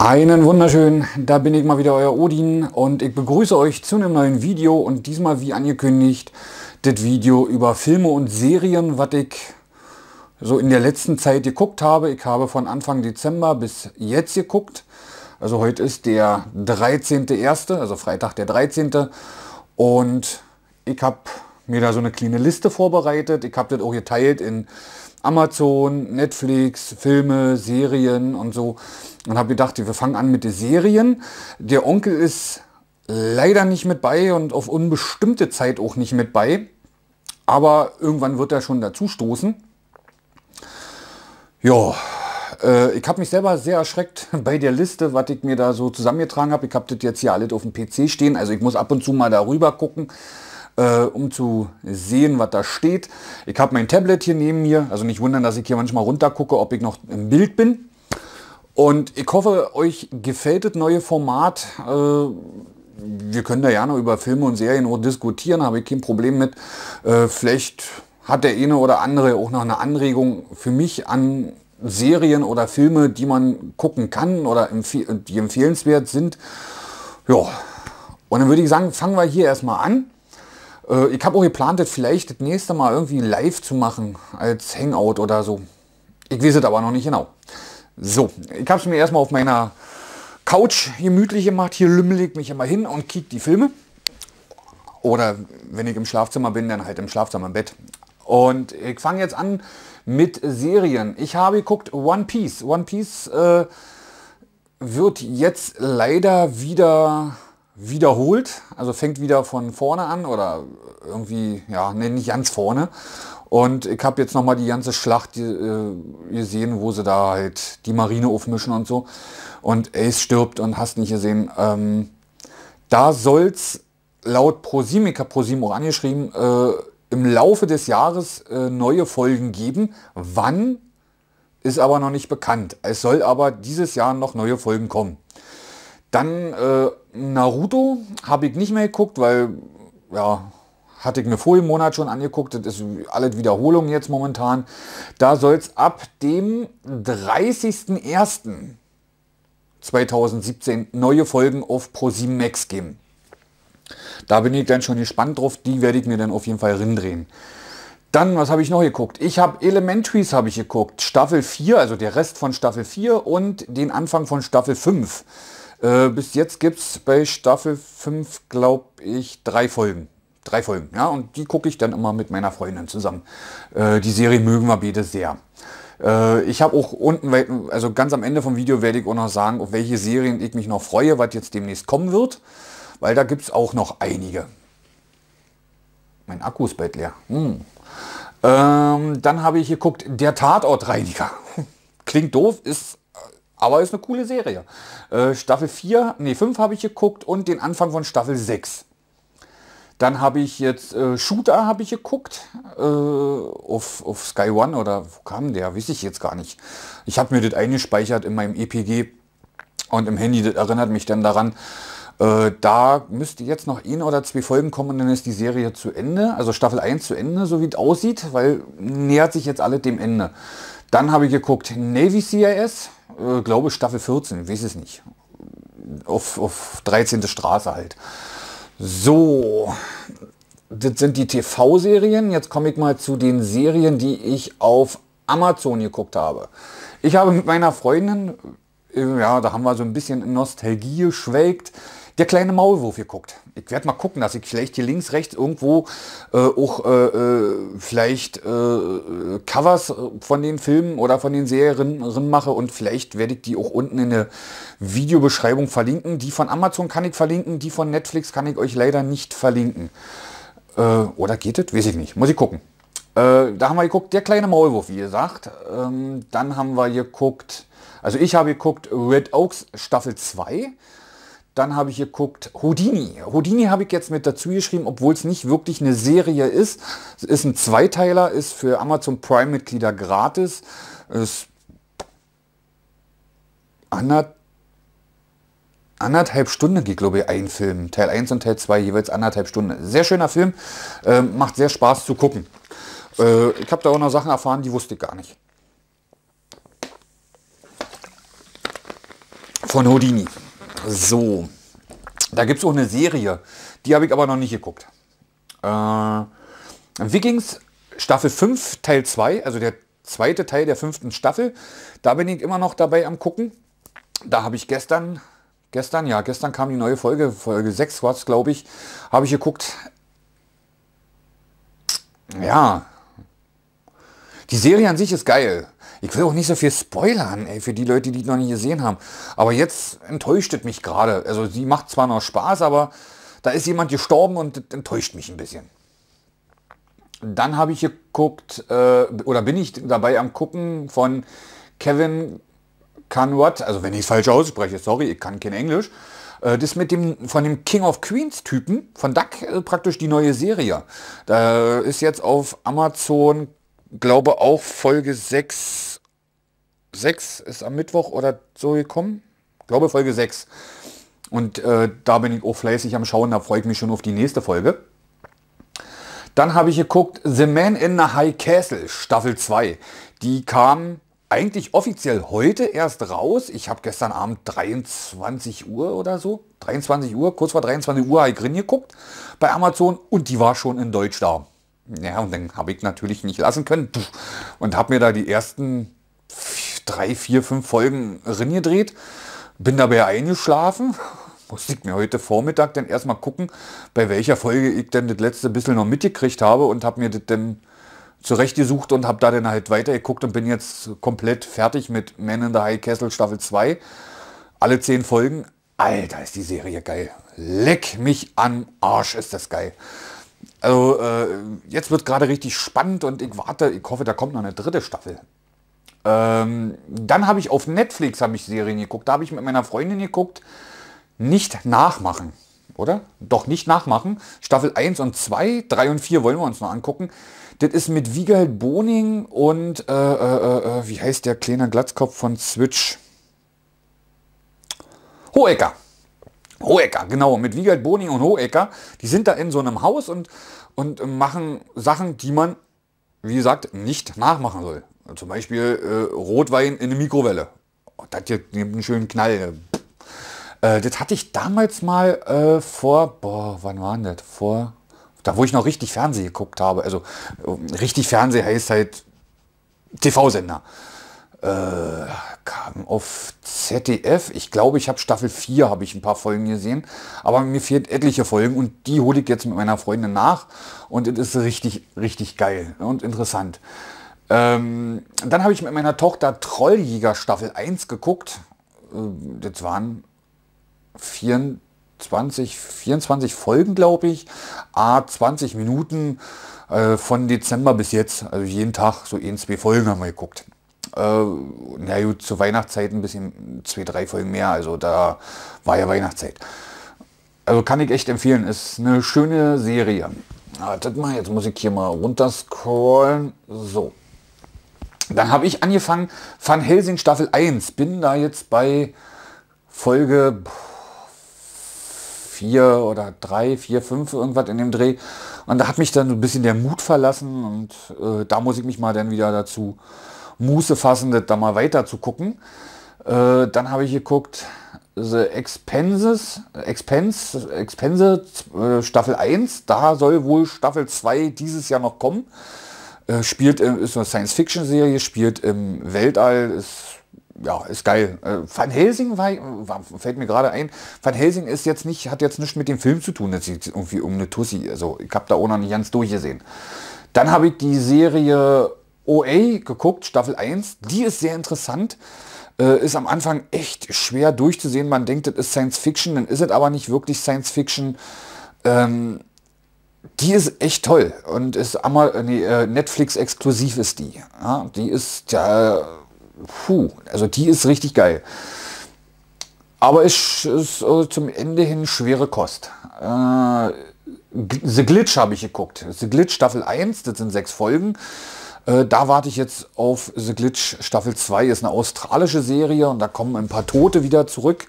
Einen wunderschönen, da bin ich mal wieder, euer Odin und ich begrüße euch zu einem neuen Video und diesmal wie angekündigt das Video über Filme und Serien, was ich so in der letzten Zeit geguckt habe. Ich habe von Anfang Dezember bis jetzt geguckt. Also heute ist der 13.01., also Freitag der 13. Und ich habe mir da so eine kleine Liste vorbereitet. Ich habe das auch geteilt in Amazon, Netflix, Filme, Serien und so. Und habe gedacht, wir fangen an mit den Serien. Der Onkel ist leider nicht mit bei und auf unbestimmte Zeit auch nicht mit bei. Aber irgendwann wird er schon dazu stoßen. Ja, äh, ich habe mich selber sehr erschreckt bei der Liste, was ich mir da so zusammengetragen habe. Ich habe das jetzt hier alles auf dem PC stehen. Also ich muss ab und zu mal darüber gucken äh, um zu sehen, was da steht. Ich habe mein Tablet hier neben mir, also nicht wundern, dass ich hier manchmal runter gucke, ob ich noch im Bild bin. Und ich hoffe, euch gefällt das neue Format. Äh, wir können da ja noch über Filme und Serien auch diskutieren, habe ich kein Problem mit. Äh, vielleicht hat der eine oder andere auch noch eine Anregung für mich an Serien oder Filme, die man gucken kann oder empfeh die empfehlenswert sind. Ja, und dann würde ich sagen, fangen wir hier erstmal an. Äh, ich habe auch geplant, das vielleicht das nächste Mal irgendwie live zu machen, als Hangout oder so. Ich weiß es aber noch nicht genau. So, ich habe es mir erstmal auf meiner Couch gemütlich gemacht. Hier lümmel ich mich immer hin und kick die Filme. Oder wenn ich im Schlafzimmer bin, dann halt im Schlafzimmer im Bett. Und ich fange jetzt an mit Serien. Ich habe geguckt One Piece. One Piece äh, wird jetzt leider wieder wiederholt, also fängt wieder von vorne an oder irgendwie, ja, nee, nicht ganz vorne. Und ich habe jetzt nochmal die ganze Schlacht äh, gesehen, wo sie da halt die Marine aufmischen und so. Und Ace stirbt und hast nicht gesehen. Ähm, da es laut ProSim, ProSim auch angeschrieben, äh, im Laufe des Jahres äh, neue Folgen geben. Wann ist aber noch nicht bekannt. Es soll aber dieses Jahr noch neue Folgen kommen. Dann äh, Naruto habe ich nicht mehr geguckt, weil ja, hatte ich mir vor Monat schon angeguckt, das ist alles Wiederholung jetzt momentan. Da soll es ab dem 30.01.2017 neue Folgen auf Pro7 Max geben. Da bin ich dann schon gespannt drauf, die werde ich mir dann auf jeden Fall rindrehen. Dann, was habe ich noch geguckt? Ich habe Elementaries habe ich geguckt, Staffel 4, also der Rest von Staffel 4 und den Anfang von Staffel 5. Äh, bis jetzt gibt es bei Staffel 5, glaube ich, drei Folgen. Drei Folgen, ja, und die gucke ich dann immer mit meiner Freundin zusammen. Äh, die Serie mögen wir beide sehr. Äh, ich habe auch unten, also ganz am Ende vom Video werde ich auch noch sagen, auf welche Serien ich mich noch freue, was jetzt demnächst kommen wird, weil da gibt es auch noch einige. Mein Akku ist bald leer. Hm. Ähm, dann habe ich geguckt, der Tatortreiniger. Klingt doof, ist aber ist eine coole Serie. Äh, Staffel 4, nee, 5 habe ich geguckt und den Anfang von Staffel 6. Dann habe ich jetzt äh, Shooter habe ich geguckt äh, auf, auf Sky One oder wo kam der? Weiß ich jetzt gar nicht. Ich habe mir das eingespeichert in meinem EPG und im Handy. Das erinnert mich dann daran. Äh, da müsste jetzt noch ein oder zwei Folgen kommen und dann ist die Serie zu Ende. Also Staffel 1 zu Ende, so wie es aussieht, weil nähert sich jetzt alle dem Ende. Dann habe ich geguckt Navy CIS, äh, glaube Staffel 14, weiß es nicht. Auf, auf 13. Straße halt. So, das sind die TV-Serien. Jetzt komme ich mal zu den Serien, die ich auf Amazon geguckt habe. Ich habe mit meiner Freundin, äh, ja, da haben wir so ein bisschen Nostalgie geschwelgt der kleine Maulwurf geguckt. Ich werde mal gucken, dass ich vielleicht hier links, rechts irgendwo äh, auch äh, äh vielleicht äh, Covers äh, von den Filmen oder von den Serien mache und vielleicht werde ich die auch unten in der Videobeschreibung verlinken. Die von Amazon kann ich verlinken, die von Netflix kann ich euch leider nicht verlinken. Äh, oder geht es? Weiß ich nicht. Muss ich gucken. da haben wir geguckt, der kleine Maulwurf, wie gesagt. Ähm, dann haben wir geguckt, also ich habe geguckt Red Oaks Staffel 2. Dann habe ich geguckt, Houdini. Houdini habe ich jetzt mit dazu geschrieben, obwohl es nicht wirklich eine Serie ist. Es ist ein Zweiteiler, ist für Amazon Prime-Mitglieder gratis. Ist anderthalb Stunden geht, glaube ich, ein Film. Teil 1 und Teil 2 jeweils anderthalb Stunden. Sehr schöner Film, äh, macht sehr Spaß zu gucken. Äh, ich habe da auch noch Sachen erfahren, die wusste ich gar nicht. Von Houdini. So, da gibt es auch eine Serie, die habe ich aber noch nicht geguckt. Äh, Vikings Staffel 5, Teil 2, also der zweite Teil der fünften Staffel. Da bin ich immer noch dabei am gucken. Da habe ich gestern, gestern, ja, gestern kam die neue Folge, Folge 6 war es, glaube ich, habe ich geguckt. Ja, die Serie an sich ist geil. Ich will auch nicht so viel spoilern, ey, für die Leute, die noch nicht gesehen haben. Aber jetzt enttäuscht es mich gerade. Also sie macht zwar noch Spaß, aber da ist jemand gestorben und das enttäuscht mich ein bisschen. Dann habe ich geguckt, äh, oder bin ich dabei am Gucken von Kevin Canwat, also wenn ich es falsch ausspreche, sorry, ich kann kein Englisch, äh, das mit dem von dem King of Queens Typen von Duck äh, praktisch die neue Serie. Da ist jetzt auf Amazon glaube auch Folge 6, 6 ist am Mittwoch oder so gekommen. glaube Folge 6. Und äh, da bin ich auch fleißig am Schauen, da freue ich mich schon auf die nächste Folge. Dann habe ich geguckt, The Man in the High Castle, Staffel 2. Die kam eigentlich offiziell heute erst raus. Ich habe gestern Abend 23 Uhr oder so, 23 Uhr, kurz vor 23 Uhr, habe ich geguckt bei Amazon und die war schon in Deutsch da. Ja, und dann habe ich natürlich nicht lassen können und habe mir da die ersten drei, vier, fünf Folgen rin gedreht bin dabei eingeschlafen. Musste ich mir heute Vormittag dann erstmal gucken, bei welcher Folge ich denn das letzte bisschen noch mitgekriegt habe und habe mir das dann zurechtgesucht und habe da dann halt weitergeguckt und bin jetzt komplett fertig mit Man in the High Castle Staffel 2. Alle zehn Folgen. Alter, ist die Serie geil. Leck mich am Arsch, ist das geil. Also äh, jetzt wird gerade richtig spannend und ich warte, ich hoffe, da kommt noch eine dritte Staffel. Ähm, dann habe ich auf Netflix habe ich Serien geguckt, da habe ich mit meiner Freundin geguckt. Nicht nachmachen, oder? Doch nicht nachmachen. Staffel 1 und 2, 3 und 4 wollen wir uns noch angucken. Das ist mit Wiegald Boning und äh äh, äh, äh, wie heißt der kleine Glatzkopf von Switch? Hohecker. Hohecker, genau, mit Wiegald Boni und Hohecker. Die sind da in so einem Haus und, und machen Sachen, die man, wie gesagt, nicht nachmachen soll. Zum Beispiel äh, Rotwein in eine Mikrowelle. Oh, das hier nimmt einen schönen Knall. Ne? Äh, das hatte ich damals mal äh, vor, boah, wann war das? Vor, da wo ich noch richtig Fernsehen geguckt habe. Also äh, richtig Fernsehen heißt halt TV-Sender äh, kam auf ZDF. Ich glaube, ich habe Staffel 4, habe ich ein paar Folgen gesehen. Aber mir fehlt etliche Folgen und die hole ich jetzt mit meiner Freundin nach. Und es ist richtig, richtig geil und interessant. Ähm, dann habe ich mit meiner Tochter Trolljäger Staffel 1 geguckt. Äh, das waren 24, 24 Folgen, glaube ich. A, 20 Minuten äh, von Dezember bis jetzt. Also jeden Tag so ein, zwei Folgen haben wir geguckt. Äh, na gut, zur Weihnachtszeit ein bisschen, zwei, drei Folgen mehr. Also da war ja Weihnachtszeit. Also kann ich echt empfehlen. Ist eine schöne Serie. Wartet ah, mal, jetzt muss ich hier mal runterscrollen. So. Dann habe ich angefangen, Van Helsing Staffel 1. Bin da jetzt bei Folge 4 oder 3, 4, 5, irgendwas in dem Dreh. Und da hat mich dann ein bisschen der Mut verlassen und äh, da muss ich mich mal dann wieder dazu Muße fassen, das da mal weiter zu gucken. Äh, dann habe ich geguckt, The Expenses, Expense, Expense äh, Staffel 1, da soll wohl Staffel 2 dieses Jahr noch kommen. Äh, spielt, ist eine Science-Fiction-Serie, spielt im Weltall, ist ja, ist geil. Äh, Van Helsing war, war fällt mir gerade ein, Van Helsing ist jetzt nicht, hat jetzt nichts mit dem Film zu tun, das ist irgendwie um eine Tussi. Also ich habe da auch noch nicht ganz durchgesehen. Dann habe ich die Serie OA geguckt, Staffel 1. Die ist sehr interessant. Äh, ist am Anfang echt schwer durchzusehen. Man denkt, das ist Science Fiction, dann ist es aber nicht wirklich Science Fiction. Ähm, die ist echt toll und ist einmal äh, nee, äh, Netflix exklusiv ist die. Ja, die ist ja, puh, also die ist richtig geil. Aber es ist, ist äh, zum Ende hin schwere Kost. Äh, The Glitch habe ich geguckt. The Glitch Staffel 1, das sind sechs Folgen. Äh, da warte ich jetzt auf The Glitch Staffel 2. Ist eine australische Serie und da kommen ein paar Tote wieder zurück.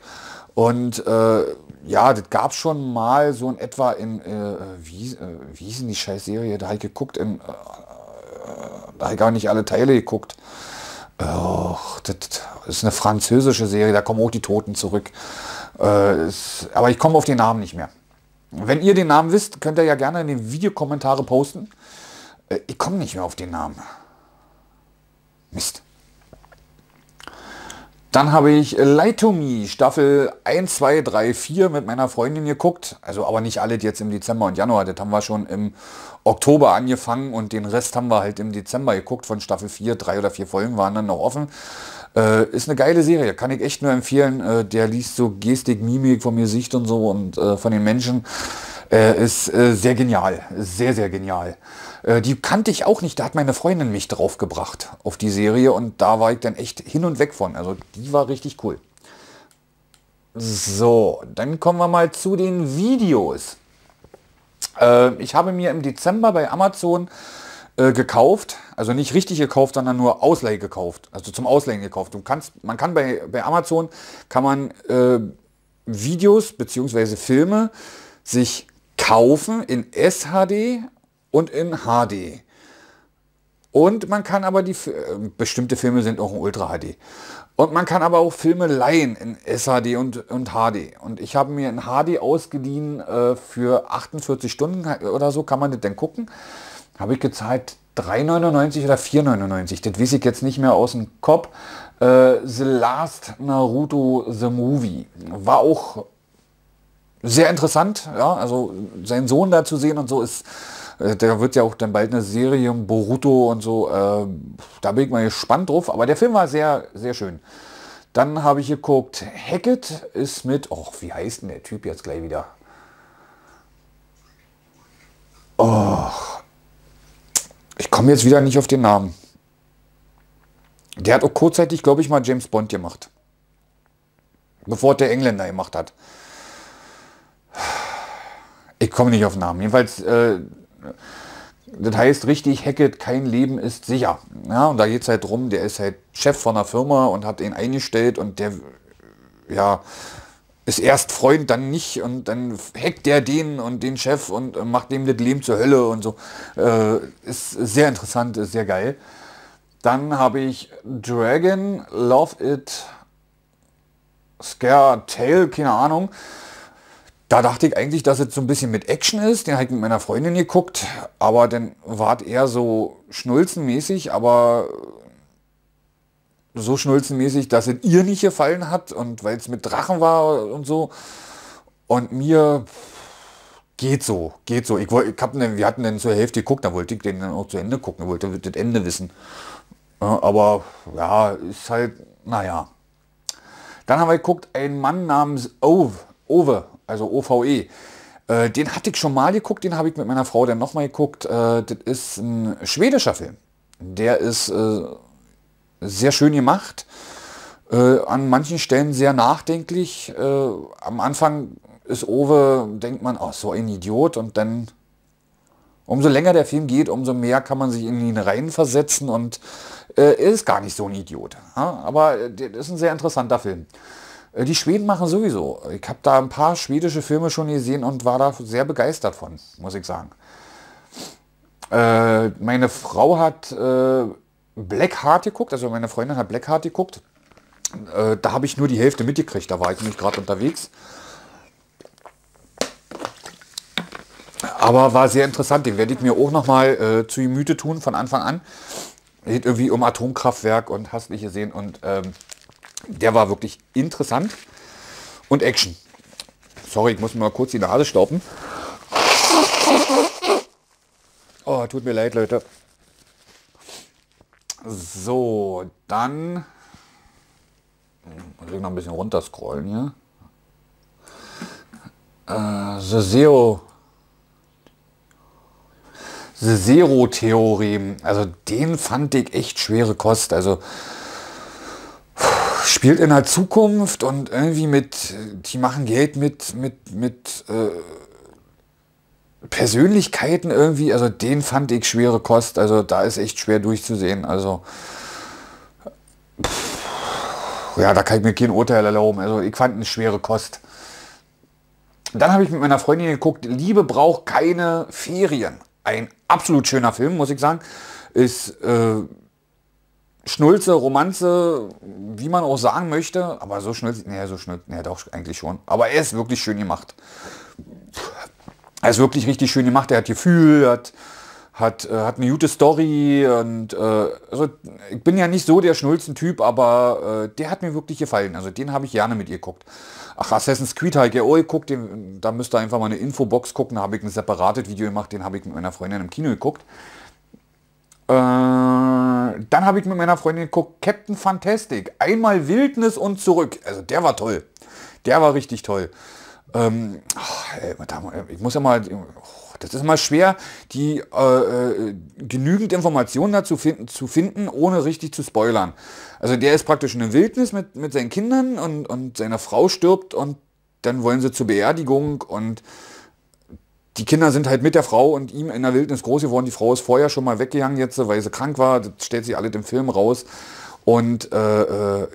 Und äh, ja, das gab schon mal so in etwa in, äh, wie, äh, wie hieß denn die scheiß Serie? Da habe ich geguckt, in, äh, da habe ich gar nicht alle Teile geguckt. Och, das ist eine französische Serie, da kommen auch die Toten zurück. Äh, ist, aber ich komme auf den Namen nicht mehr. Wenn ihr den Namen wisst, könnt ihr ja gerne in den Videokommentare posten. Äh, ich komme nicht mehr auf den Namen. Mist. Dann habe ich Light to Me Staffel 1, 2, 3, 4 mit meiner Freundin geguckt. Also aber nicht alle jetzt im Dezember und Januar. Das haben wir schon im Oktober angefangen und den Rest haben wir halt im Dezember geguckt. Von Staffel 4, drei oder vier Folgen waren dann noch offen. Äh, ist eine geile Serie, kann ich echt nur empfehlen. Äh, der liest so Gestik, Mimik von mir Sicht und so und äh, von den Menschen. Äh, ist äh, sehr genial, sehr, sehr genial. Äh, die kannte ich auch nicht. Da hat meine Freundin mich draufgebracht auf die Serie und da war ich dann echt hin und weg von. Also die war richtig cool. So, dann kommen wir mal zu den Videos. Äh, ich habe mir im Dezember bei Amazon äh, gekauft, also nicht richtig gekauft, sondern nur Ausleihe gekauft, also zum Ausleihen gekauft. Du kannst, man kann bei, bei Amazon, kann man äh, Videos bzw. Filme sich kaufen in SHD, und in HD. Und man kann aber die, äh, bestimmte Filme sind auch in Ultra HD. Und man kann aber auch Filme leihen in SHD und, und HD. Und ich habe mir ein HD ausgeliehen äh, für 48 Stunden oder so, kann man das denn gucken. Habe ich gezahlt 3,99 oder 4,99. Das weiß ich jetzt nicht mehr aus dem Kopf. Äh, the Last Naruto The Movie war auch sehr interessant. Ja? Also seinen Sohn da zu sehen und so ist äh, da wird ja auch dann bald eine Serie, Boruto und so. Äh, da bin ich mal gespannt drauf. Aber der Film war sehr, sehr schön. Dann habe ich geguckt, Hackett ist mit, och, wie heißt denn der Typ jetzt gleich wieder? Och, ich komme jetzt wieder nicht auf den Namen. Der hat auch kurzzeitig, glaube ich, mal James Bond gemacht. Bevor der Engländer gemacht hat. Ich komme nicht auf Namen. Jedenfalls, äh, das heißt richtig, Hackett, kein Leben ist sicher. Ja, und da geht es halt drum, der ist halt Chef von einer Firma und hat ihn eingestellt und der, ja, ist erst Freund, dann nicht und dann hackt der den und den Chef und äh, macht dem das Leben zur Hölle und so. Äh, ist sehr interessant, ist sehr geil. Dann habe ich Dragon, Love It, Scare, Tail, keine Ahnung. Da dachte ich eigentlich, dass es so ein bisschen mit Action ist. Den habe ich mit meiner Freundin geguckt, aber dann war es eher so schnulzenmäßig, aber so schnulzenmäßig, dass es ihr nicht gefallen hat und weil es mit Drachen war und so. Und mir geht so, geht so. Ich, wollt, ich hab den, wir hatten den zur Hälfte geguckt, da wollte ich den dann auch zu Ende gucken, wollte das Ende wissen. Aber ja, ist halt, naja. Dann haben wir geguckt, ein Mann namens Ove, Ove also OVE. Äh, den hatte ich schon mal geguckt, den habe ich mit meiner Frau dann nochmal geguckt. Äh, das ist ein schwedischer Film. Der ist äh, sehr schön gemacht, äh, an manchen Stellen sehr nachdenklich. Äh, am Anfang ist Owe, denkt man, oh, so ein Idiot und dann... Umso länger der Film geht, umso mehr kann man sich in ihn reinversetzen und äh, ist gar nicht so ein Idiot. Ja? Aber äh, das ist ein sehr interessanter Film. Äh, die Schweden machen sowieso. Ich habe da ein paar schwedische Filme schon gesehen und war da sehr begeistert von, muss ich sagen. Äh, meine Frau hat äh, Black geguckt, also meine Freundin hat Blackheart geguckt. Äh, da habe ich nur die Hälfte mitgekriegt, da war ich nämlich gerade unterwegs. Aber war sehr interessant, den werde ich mir auch nochmal äh, zu Gemüte tun von Anfang an. Geht irgendwie um Atomkraftwerk und hast nicht gesehen und ähm, der war wirklich interessant. Und Action. Sorry, ich muss mal kurz die Nase stauben. Oh, tut mir leid, Leute. So, dann muss ich noch ein bisschen runter scrollen hier. Äh, the Zero. The Zero-Theorem. Also den fand ich echt schwere Kost. Also spielt in der Zukunft und irgendwie mit, die machen Geld mit, mit, mit äh, Persönlichkeiten irgendwie, also den fand ich schwere Kost, also da ist echt schwer durchzusehen, also pff, ja, da kann ich mir kein Urteil erlauben, also ich fand eine schwere Kost. Dann habe ich mit meiner Freundin geguckt, Liebe braucht keine Ferien. Ein absolut schöner Film, muss ich sagen. Ist äh, Schnulze, Romanze, wie man auch sagen möchte, aber so schnell, nee, so schnell, nee, doch, eigentlich schon. Aber er ist wirklich schön gemacht. Er ist wirklich richtig schön gemacht, er hat Gefühl, hat, hat, äh, hat eine gute Story und äh, also ich bin ja nicht so der Schnulzen-Typ, aber äh, der hat mir wirklich gefallen. Also den habe ich gerne mit ihr geguckt. Ach, Assassin's Creed habe ich ja auch geguckt, den, da müsst ihr einfach mal eine Infobox gucken, da habe ich ein separates Video gemacht, den habe ich mit meiner Freundin im Kino geguckt. Äh, dann habe ich mit meiner Freundin geguckt, Captain Fantastic. Einmal Wildnis und zurück. Also der war toll. Der war richtig toll. Ähm, oh, ich muss ja mal, oh, das ist mal schwer, die äh, äh genügend Informationen dazu finden, zu finden, ohne richtig zu spoilern. Also der ist praktisch in der Wildnis mit, mit seinen Kindern und, und seine Frau stirbt und dann wollen sie zur Beerdigung und die Kinder sind halt mit der Frau und ihm in der Wildnis groß geworden. Die Frau ist vorher schon mal weggegangen jetzt, weil sie krank war. Das stellt sich alle dem Film raus. Und äh, äh,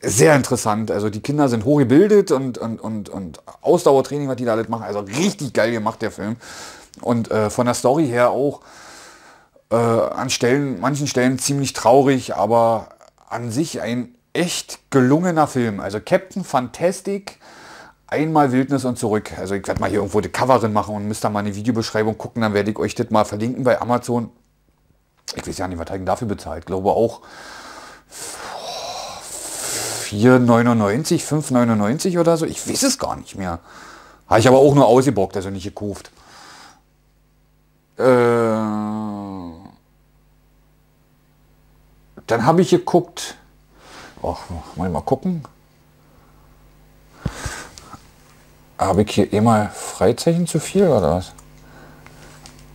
sehr interessant. Also die Kinder sind hochgebildet und, und, und, und Ausdauertraining, was die da alles machen. Also richtig geil gemacht, der Film. Und äh, von der Story her auch äh, an Stellen, manchen Stellen ziemlich traurig, aber an sich ein echt gelungener Film. Also Captain Fantastic einmal Wildnis und zurück. Also ich werde mal hier irgendwo die Coverin machen und müsst da mal eine Videobeschreibung gucken, dann werde ich euch das mal verlinken bei Amazon. Ich weiß ja nicht, was ich dafür bezahlt. Ich glaube auch 4,99, 5,99 oder so. Ich weiß es gar nicht mehr. Habe ich aber auch nur ausgebockt, also nicht gekauft. Äh, dann habe ich geguckt. Ach, mal gucken. Habe ich hier immer Freizeichen zu viel oder was?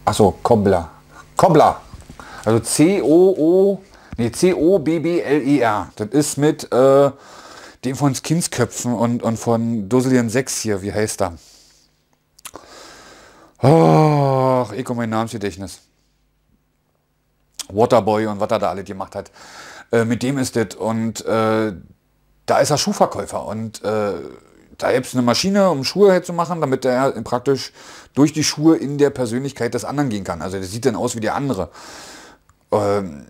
Achso, Kobler. Kobler! Also C-O-O, nee, C-O-B-B-L-E-R. Das ist mit äh, dem von Skinsköpfen und, und von Dusselian 6 hier, wie heißt er? Ach, ich und mein Namensgedächtnis. Waterboy und was er da alles gemacht hat. Äh, mit dem ist das und äh, da ist er Schuhverkäufer und äh, da gäbe es eine Maschine, um Schuhe herzumachen, damit der praktisch durch die Schuhe in der Persönlichkeit des anderen gehen kann. Also der sieht dann aus wie der andere. Ähm,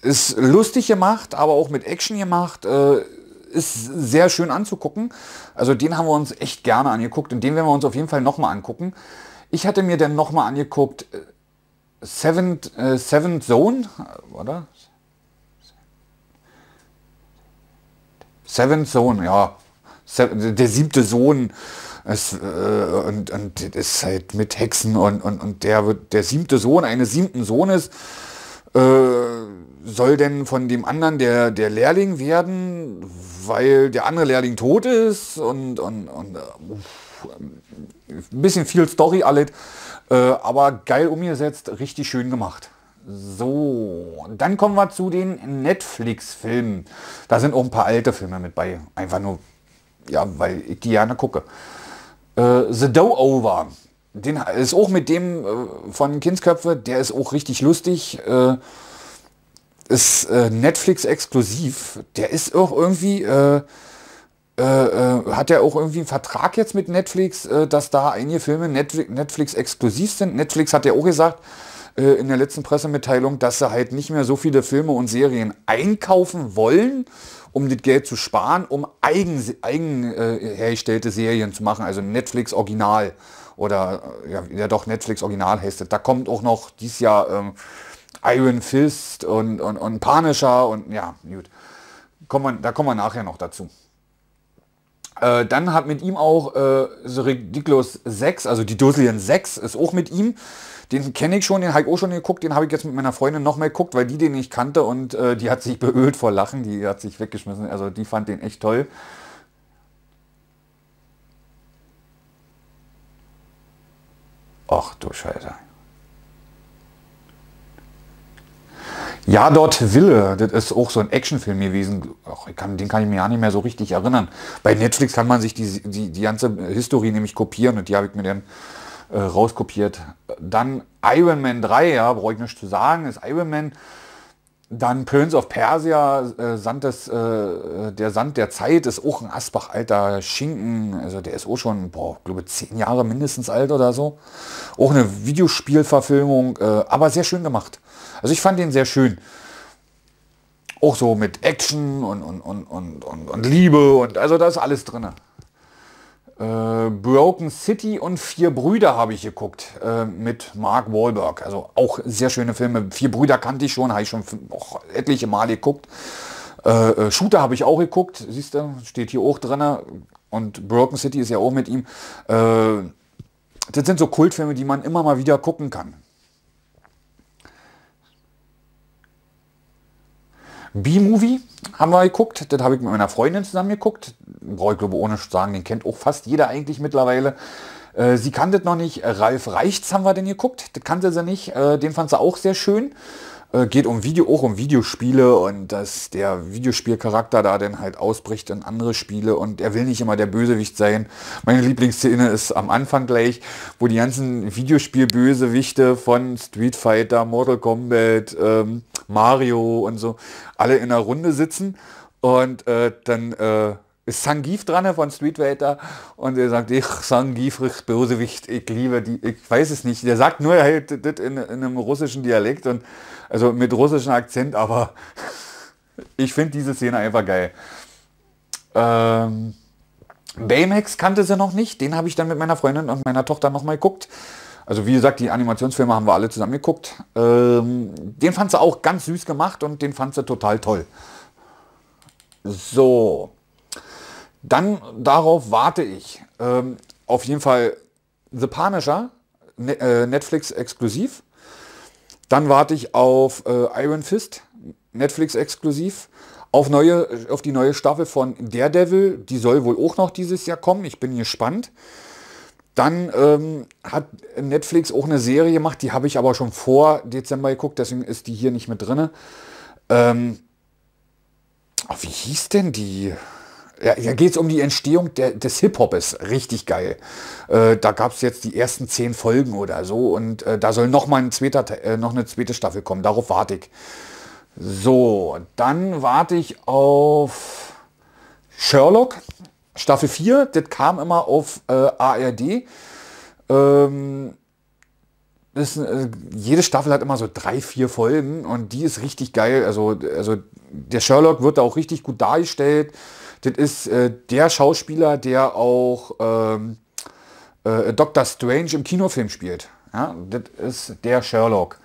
ist lustig gemacht, aber auch mit Action gemacht. Äh, ist sehr schön anzugucken. Also den haben wir uns echt gerne angeguckt und den werden wir uns auf jeden Fall nochmal angucken. Ich hatte mir dann nochmal angeguckt äh, Seventh, äh, Seventh Zone, äh, oder? Seventh Zone, ja, der siebte Sohn. Es, äh, und, und ist halt mit Hexen und, und, und der wird der siebte Sohn eines siebten Sohnes äh, soll denn von dem anderen der, der Lehrling werden, weil der andere Lehrling tot ist und, und, und uff, äh, ein bisschen viel Story alles, äh, aber geil umgesetzt, richtig schön gemacht. So, dann kommen wir zu den Netflix-Filmen. Da sind auch ein paar alte Filme mit bei. Einfach nur ja, weil ich die gerne gucke. Äh, The Dough Over. Den ist auch mit dem äh, von Kindsköpfe, der ist auch richtig lustig. Äh, ist äh, Netflix exklusiv. Der ist auch irgendwie, äh, äh, hat er auch irgendwie einen Vertrag jetzt mit Netflix, dass da einige Filme Netflix, exklusiv sind. Netflix hat ja auch gesagt, in der letzten Pressemitteilung, dass sie halt nicht mehr so viele Filme und Serien einkaufen wollen, um das Geld zu sparen, um eigen, eigen äh, hergestellte Serien zu machen, also Netflix Original oder äh, ja, ja doch Netflix Original heißt es. Da kommt auch noch dieses Jahr ähm, Iron Fist und, und, und Punisher und ja, gut. Kommen wir, da kommen wir nachher noch dazu. Äh, dann hat mit ihm auch äh, The Ridiculous 6, also die Dusselian 6 ist auch mit ihm. Den kenne ich schon, den habe ich auch schon geguckt, den habe ich jetzt mit meiner Freundin noch mehr geguckt, weil die den nicht kannte und äh, die hat sich beölt vor Lachen, die hat sich weggeschmissen, also die fand den echt toll. Och du Scheiße. Ja, dort Wille, das ist auch so ein Actionfilm gewesen. Ach, kann, den kann ich mir ja nicht mehr so richtig erinnern. Bei Netflix kann man sich die, die, die ganze Historie nämlich kopieren und die habe ich mir dann äh, rauskopiert. Dann Iron Man 3, ja, brauche ich nichts zu sagen, ist Iron Man. Dann Pöns of Persia, äh, Sand des, äh, der Sand der Zeit ist auch ein Asbach alter Schinken. Also der ist auch schon, boah, glaube zehn Jahre mindestens alt oder so. Auch eine Videospielverfilmung, äh, aber sehr schön gemacht. Also ich fand den sehr schön. Auch so mit Action und, und, und, und, und, und Liebe und also da ist alles drin. Äh, Broken City und Vier Brüder habe ich geguckt äh, mit Mark Wahlberg. Also auch sehr schöne Filme. Vier Brüder kannte ich schon, habe ich schon oh, etliche Male geguckt. Äh, äh, Shooter habe ich auch geguckt, siehst du, steht hier auch drin. Und Broken City ist ja auch mit ihm. Äh, das sind so Kultfilme, die man immer mal wieder gucken kann. B-Movie haben wir geguckt. Das habe ich mit meiner Freundin zusammen geguckt. Brauche ich glaube ohne zu sagen, den kennt auch fast jeder eigentlich mittlerweile. Äh, sie kannte noch nicht. Ralf Reichts haben wir denn geguckt. Das kannte sie nicht. Äh, den fand sie auch sehr schön. Äh, geht um Video, auch um Videospiele und dass der Videospielcharakter da dann halt ausbricht in andere Spiele und er will nicht immer der Bösewicht sein. Meine Lieblingsszene ist am Anfang gleich, wo die ganzen Videospielbösewichte von Street Fighter, Mortal Kombat, ähm, Mario und so alle in einer Runde sitzen und äh, dann äh, ist Sangief dran von Street Fighter und er sagt, ich Sangief, ich Bösewicht, ich liebe die, ich weiß es nicht. Der sagt nur halt das in, in, einem russischen Dialekt und also mit russischem Akzent, aber ich finde diese Szene einfach geil. Ähm, Baymax kannte sie noch nicht, den habe ich dann mit meiner Freundin und meiner Tochter nochmal geguckt. Also wie gesagt, die Animationsfilme haben wir alle zusammen geguckt. Ähm, den fand sie auch ganz süß gemacht und den fand sie total toll. So, dann darauf warte ich. Ähm, auf jeden Fall The Punisher, ne äh, Netflix exklusiv. Dann warte ich auf äh, Iron Fist, Netflix exklusiv. Auf, neue, auf die neue Staffel von Daredevil, die soll wohl auch noch dieses Jahr kommen. Ich bin gespannt. Dann ähm, hat Netflix auch eine Serie gemacht, die habe ich aber schon vor Dezember geguckt, deswegen ist die hier nicht mit drin. Ähm, oh, wie hieß denn die? Ja, hier geht es um die Entstehung der, des Hip-Hopes. Richtig geil. Äh, da gab es jetzt die ersten zehn Folgen oder so und äh, da soll noch mal ein zweiter, äh, noch eine zweite Staffel kommen. Darauf warte ich. So, dann warte ich auf Sherlock. Staffel 4, das kam immer auf äh, ARD. Ähm, ist, äh, jede Staffel hat immer so drei, vier Folgen und die ist richtig geil. Also, also der Sherlock wird da auch richtig gut dargestellt. Das ist äh, der Schauspieler, der auch ähm, äh, Dr. Strange im Kinofilm spielt. Ja, das ist der Sherlock.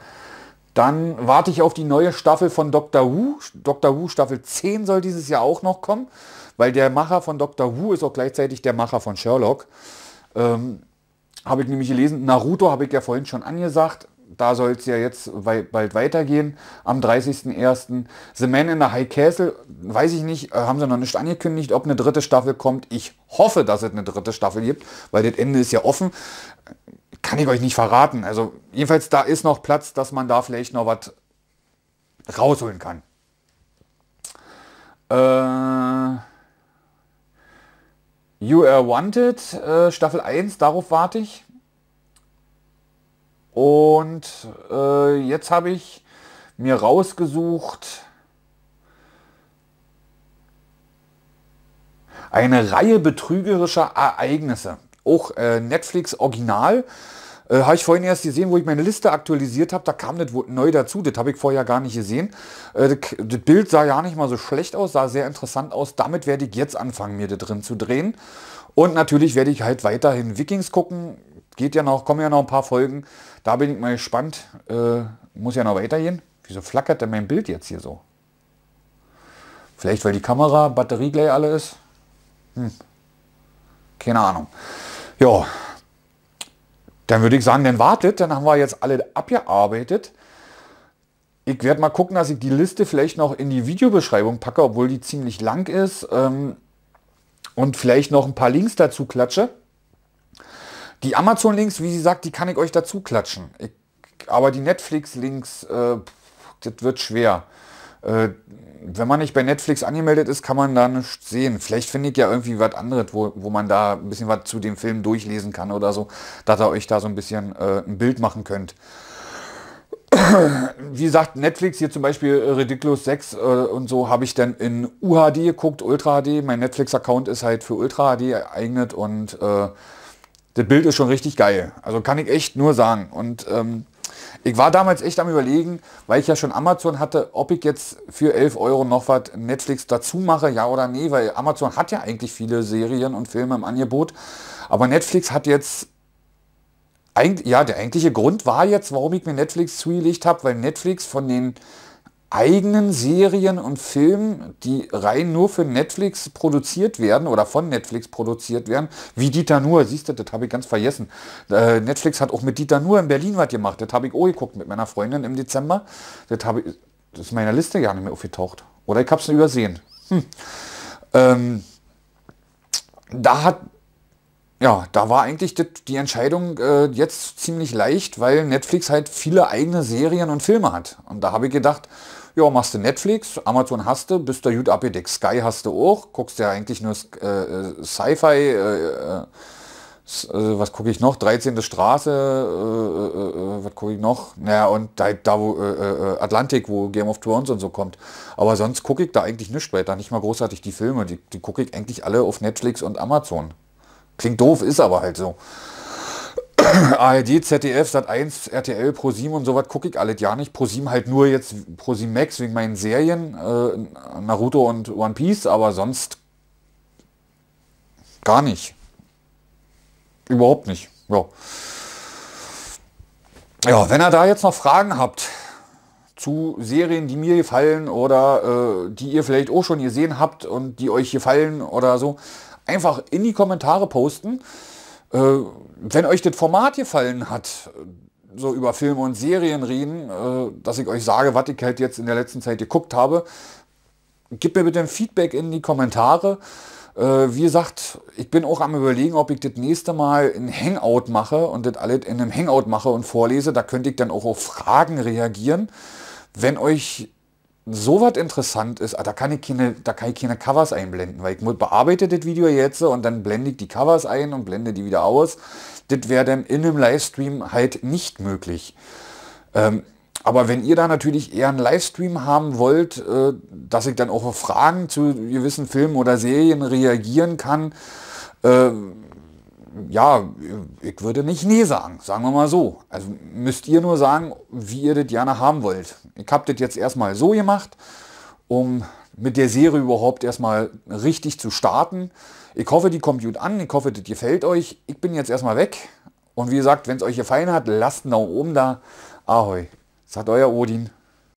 Dann warte ich auf die neue Staffel von Dr. Who. Dr. Who Staffel 10 soll dieses Jahr auch noch kommen, weil der Macher von Dr. Who ist auch gleichzeitig der Macher von Sherlock. Ähm, habe ich nämlich gelesen, Naruto habe ich ja vorhin schon angesagt, da soll es ja jetzt bald weitergehen. Am 30.01. The Man in the High Castle, weiß ich nicht, äh, haben sie noch nicht angekündigt, ob eine dritte Staffel kommt. Ich hoffe, dass es eine dritte Staffel gibt, weil das Ende ist ja offen. Kann ich euch nicht verraten. Also jedenfalls, da ist noch Platz, dass man da vielleicht noch was rausholen kann. Äh, you Are Wanted, äh, Staffel 1, darauf warte ich. Und äh, jetzt habe ich mir rausgesucht eine Reihe betrügerischer Ereignisse. Auch äh, Netflix Original. Äh, habe ich vorhin erst gesehen, wo ich meine Liste aktualisiert habe, da kam das neu dazu, das habe ich vorher gar nicht gesehen. Äh, das, Bild sah ja nicht mal so schlecht aus, sah sehr interessant aus. Damit werde ich jetzt anfangen, mir da drin zu drehen. Und natürlich werde ich halt weiterhin Vikings gucken geht ja noch, kommen ja noch ein paar Folgen. Da bin ich mal gespannt. Äh, muss ja noch weitergehen. Wieso flackert denn mein Bild jetzt hier so? Vielleicht, weil die Kamera, Batterie gleich alle ist? Hm. Keine Ahnung. Ja, dann würde ich sagen, dann wartet, dann haben wir jetzt alle abgearbeitet. Ich werde mal gucken, dass ich die Liste vielleicht noch in die Videobeschreibung packe, obwohl die ziemlich lang ist. Ähm, und vielleicht noch ein paar Links dazu klatsche. Die Amazon-Links, wie sie sagt, die kann ich euch dazu klatschen. Ich, aber die Netflix-Links, äh, das wird schwer. Äh, wenn man nicht bei Netflix angemeldet ist, kann man da nicht sehen. Vielleicht finde ich ja irgendwie was anderes, wo, wo man da ein bisschen was zu dem Film durchlesen kann oder so, dass ihr euch da so ein bisschen äh, ein Bild machen könnt. Wie gesagt, Netflix hier zum Beispiel äh, Ridiculous 6 äh, und so habe ich dann in UHD geguckt, Ultra HD. Mein Netflix-Account ist halt für Ultra HD geeignet und äh, das Bild ist schon richtig geil. Also kann ich echt nur sagen. Und ähm, ich war damals echt am überlegen, weil ich ja schon Amazon hatte, ob ich jetzt für 11 Euro noch was Netflix dazu mache, ja oder nee, weil Amazon hat ja eigentlich viele Serien und Filme im Angebot. Aber Netflix hat jetzt, ja, der eigentliche Grund war jetzt, warum ich mir Netflix zugelegt habe, weil Netflix von den eigenen Serien und Filmen, die rein nur für Netflix produziert werden oder von Netflix produziert werden, wie Dieter Nuhr, siehst du, das habe ich ganz vergessen. Äh, Netflix hat auch mit Dieter Nuhr in Berlin was gemacht, das habe ich auch geguckt mit meiner Freundin im Dezember. Das, habe ich, das ist meiner Liste gar nicht mehr aufgetaucht. Oder ich habe es übersehen. Hm. Ähm, da hat ja, da war eigentlich die Entscheidung äh, jetzt ziemlich leicht, weil Netflix halt viele eigene Serien und Filme hat. Und da habe ich gedacht, ja, machst du Netflix, Amazon hast du, bist du gut abgedeckt. Sky hast du auch, guckst ja eigentlich nur äh, äh, Sci-Fi, äh, äh, äh was gucke ich noch? 13. Straße, äh, äh, was gucke ich noch? Naja, und da, da wo äh, Atlantik, wo Game of Thrones und so kommt. Aber sonst gucke ich da eigentlich nichts weiter, nicht mal großartig die Filme. Die, die gucke ich eigentlich alle auf Netflix und Amazon. Klingt doof, ist aber halt so. ARD, ZDF, Sat1, RTL, Pro7 und sowas gucke ich alles ja nicht. Pro7 halt nur jetzt Pro7 Max wegen meinen Serien, äh, Naruto und One Piece, aber sonst gar nicht. Überhaupt nicht. Ja. ja, wenn ihr da jetzt noch Fragen habt zu Serien, die mir gefallen oder äh, die ihr vielleicht auch schon gesehen habt und die euch gefallen oder so, einfach in die Kommentare posten. Äh, wenn euch das Format gefallen hat, so über Filme und Serien reden, äh, dass ich euch sage, was ich halt jetzt in der letzten Zeit geguckt habe, gebt mir bitte ein Feedback in die Kommentare. Äh, wie gesagt, ich bin auch am überlegen, ob ich das nächste Mal ein Hangout mache und das alles in einem Hangout mache und vorlese. Da könnte ich dann auch auf Fragen reagieren. Wenn euch so was interessant ist, ah, da kann, ich keine, da kann ich keine Covers einblenden, weil ich bearbeite das Video jetzt und dann blende ich die Covers ein und blende die wieder aus. Das wäre dann in einem Livestream halt nicht möglich. Ähm, aber wenn ihr da natürlich eher einen Livestream haben wollt, äh, dass ich dann auch auf Fragen zu gewissen Filmen oder Serien reagieren kann, äh, ja, ich würde nicht Nee sagen, sagen wir mal so. Also müsst ihr nur sagen, wie ihr das gerne haben wollt. Ich habe das jetzt erstmal so gemacht, um mit der Serie überhaupt erstmal richtig zu starten. Ich hoffe, die kommt gut an. Ich hoffe, das gefällt euch. Ich bin jetzt erstmal weg. Und wie gesagt, wenn es euch gefallen hat, lasst einen Daumen oben da. Ahoi, sagt euer Odin.